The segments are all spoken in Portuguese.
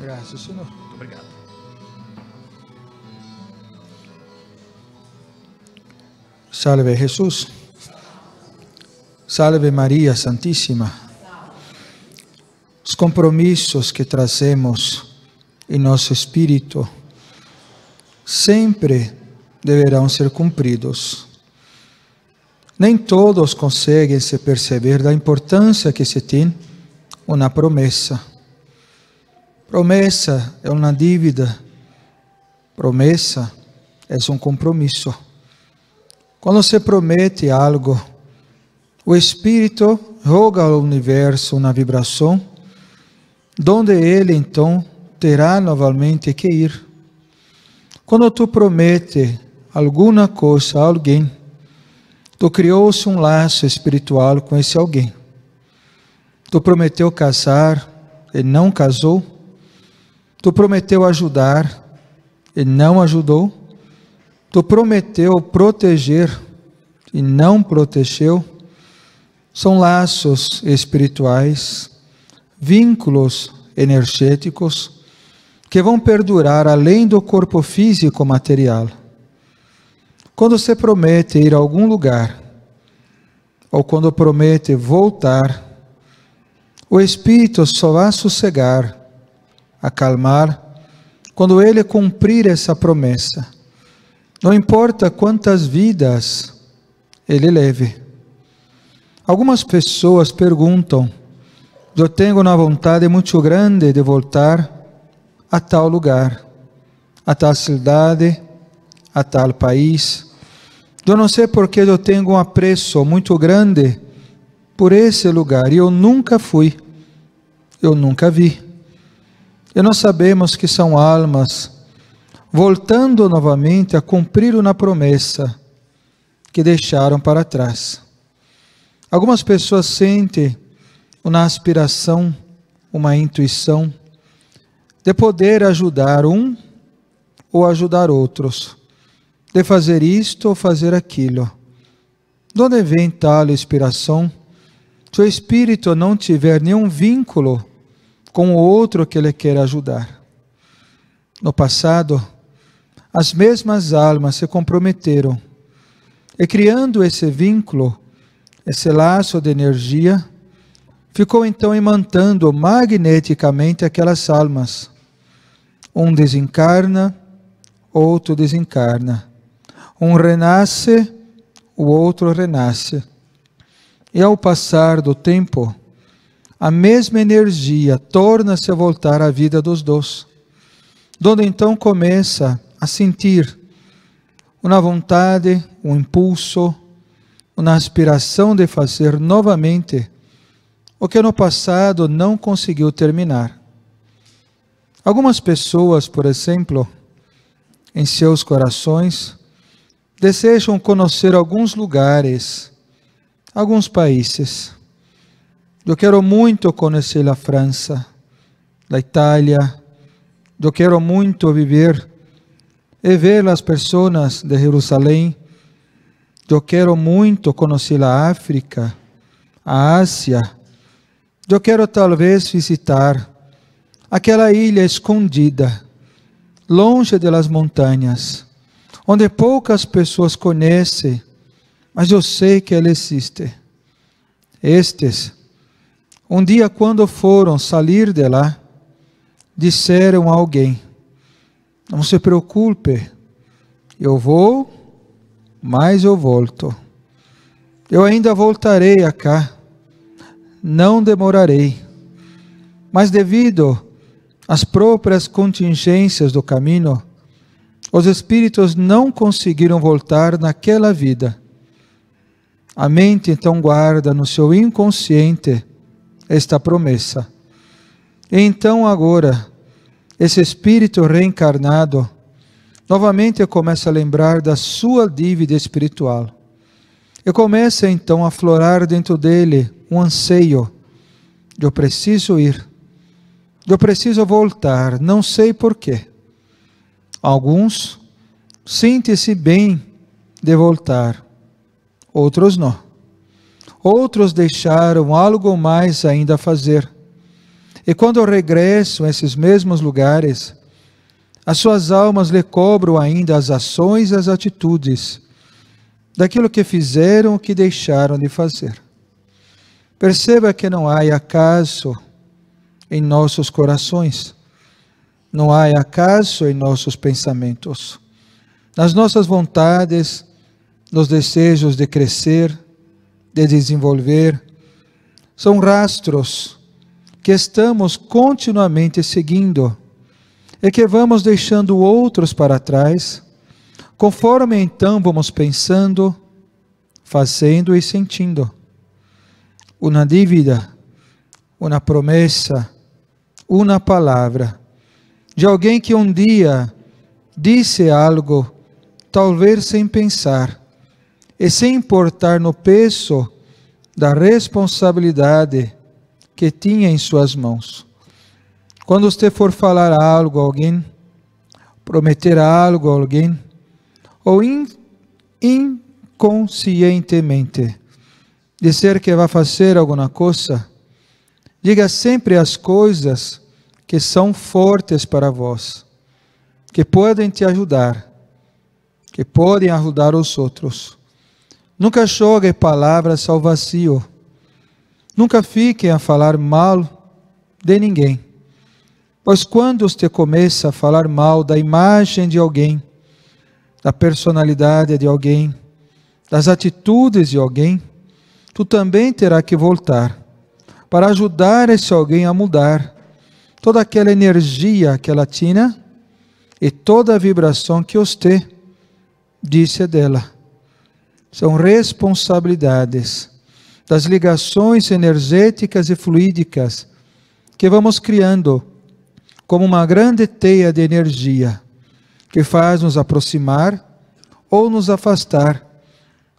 Graças, Senhor. Muito obrigado. Salve Jesus. Salve Maria Santíssima. Os compromissos que trazemos em nosso espírito sempre deverão ser cumpridos. Nem todos conseguem se perceber da importância que se tem uma promessa Promessa é uma dívida. Promessa é um compromisso. Quando se promete algo, o Espírito roga ao universo na vibração, donde ele então terá novamente que ir. Quando tu promete alguma coisa a alguém, tu criou-se um laço espiritual com esse alguém. Tu prometeu casar e não casou, Tu prometeu ajudar, e não ajudou. Tu prometeu proteger, e não protegeu. São laços espirituais, vínculos energéticos que vão perdurar além do corpo físico material. Quando você promete ir a algum lugar, ou quando promete voltar, o espírito só vai sossegar acalmar, quando ele cumprir essa promessa. Não importa quantas vidas ele leve. Algumas pessoas perguntam: Eu tenho uma vontade muito grande de voltar a tal lugar, a tal cidade, a tal país. Eu não sei porque eu tenho um apreço muito grande por esse lugar e eu nunca fui, eu nunca vi. E nós sabemos que são almas voltando novamente a cumprir na promessa que deixaram para trás. Algumas pessoas sentem uma aspiração, uma intuição de poder ajudar um ou ajudar outros, de fazer isto ou fazer aquilo. De onde vem tal inspiração? Se o espírito não tiver nenhum vínculo com o outro que ele quer ajudar. No passado, as mesmas almas se comprometeram e criando esse vínculo, esse laço de energia, ficou então imantando magneticamente aquelas almas. Um desencarna, outro desencarna. Um renasce, o outro renasce. E ao passar do tempo, a mesma energia torna-se a voltar à vida dos dois, donde então começa a sentir uma vontade, um impulso, uma aspiração de fazer novamente o que no passado não conseguiu terminar. Algumas pessoas, por exemplo, em seus corações, desejam conhecer alguns lugares, alguns países. Eu quero muito conhecer a França, a Itália. Eu quero muito viver e ver as pessoas de Jerusalém. Eu quero muito conhecer a África, a Ásia. Eu quero talvez visitar aquela ilha escondida, longe das montanhas, onde poucas pessoas conhecem, mas eu sei que ela existe. Estes um dia, quando foram sair de lá, disseram a alguém: Não se preocupe, eu vou, mas eu volto. Eu ainda voltarei a cá, não demorarei. Mas, devido às próprias contingências do caminho, os espíritos não conseguiram voltar naquela vida. A mente então guarda no seu inconsciente esta promessa. Então, agora, esse espírito reencarnado novamente começa a lembrar da sua dívida espiritual. E começa então a aflorar dentro dele um anseio de eu preciso ir, de eu preciso voltar, não sei porquê. Alguns sentem-se bem de voltar, outros não. Outros deixaram algo mais ainda a fazer. E quando regressam a esses mesmos lugares, as suas almas lhe cobram ainda as ações e as atitudes daquilo que fizeram ou que deixaram de fazer. Perceba que não há acaso em nossos corações, não há acaso em nossos pensamentos, nas nossas vontades, nos desejos de crescer, de desenvolver, são rastros que estamos continuamente seguindo e que vamos deixando outros para trás, conforme então vamos pensando, fazendo e sentindo. Uma dívida, uma promessa, uma palavra de alguém que um dia disse algo, talvez sem pensar, e sem importar no peso da responsabilidade que tinha em suas mãos. Quando você for falar algo a alguém, prometer algo a alguém, ou in, inconscientemente dizer que vai fazer alguma coisa, diga sempre as coisas que são fortes para vós, que podem te ajudar, que podem ajudar os outros. Nunca jogue palavras ao vazio. Nunca fiquem a falar mal de ninguém. Pois quando te começa a falar mal da imagem de alguém, da personalidade de alguém, das atitudes de alguém, tu também terá que voltar para ajudar esse alguém a mudar toda aquela energia que ela tinha e toda a vibração que os te disse dela são responsabilidades das ligações energéticas e fluídicas que vamos criando como uma grande teia de energia que faz nos aproximar ou nos afastar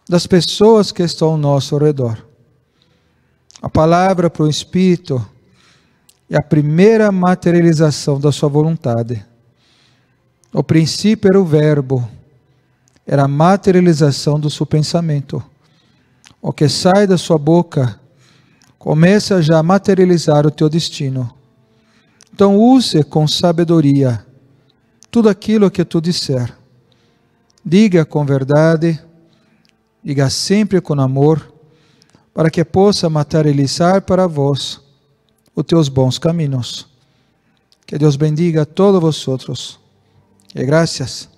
das pessoas que estão ao nosso redor. A palavra para o Espírito é a primeira materialização da sua vontade. O princípio era o Verbo, era a materialização do seu pensamento. O que sai da sua boca começa já a materializar o teu destino. Então use com sabedoria tudo aquilo que tu disser. Diga com verdade, diga sempre com amor, para que possa materializar para vós os teus bons caminhos. Que Deus bendiga a todos vós E graças.